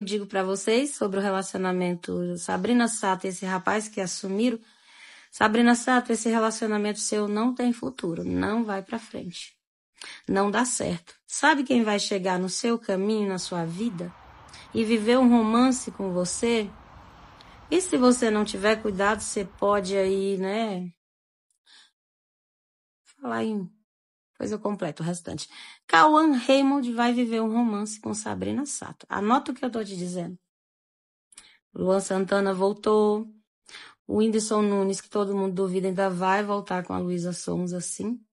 digo para vocês sobre o relacionamento Sabrina Sato e esse rapaz que assumiram. Sabrina Sato, esse relacionamento seu não tem futuro, não vai para frente. Não dá certo. Sabe quem vai chegar no seu caminho, na sua vida e viver um romance com você? E se você não tiver cuidado, você pode aí, né? Falar em depois eu completo o restante. Cauan Raymond vai viver um romance com Sabrina Sato. Anota o que eu tô te dizendo. Luan Santana voltou. O Whindersson Nunes, que todo mundo duvida, ainda vai voltar com a Luísa Sons assim.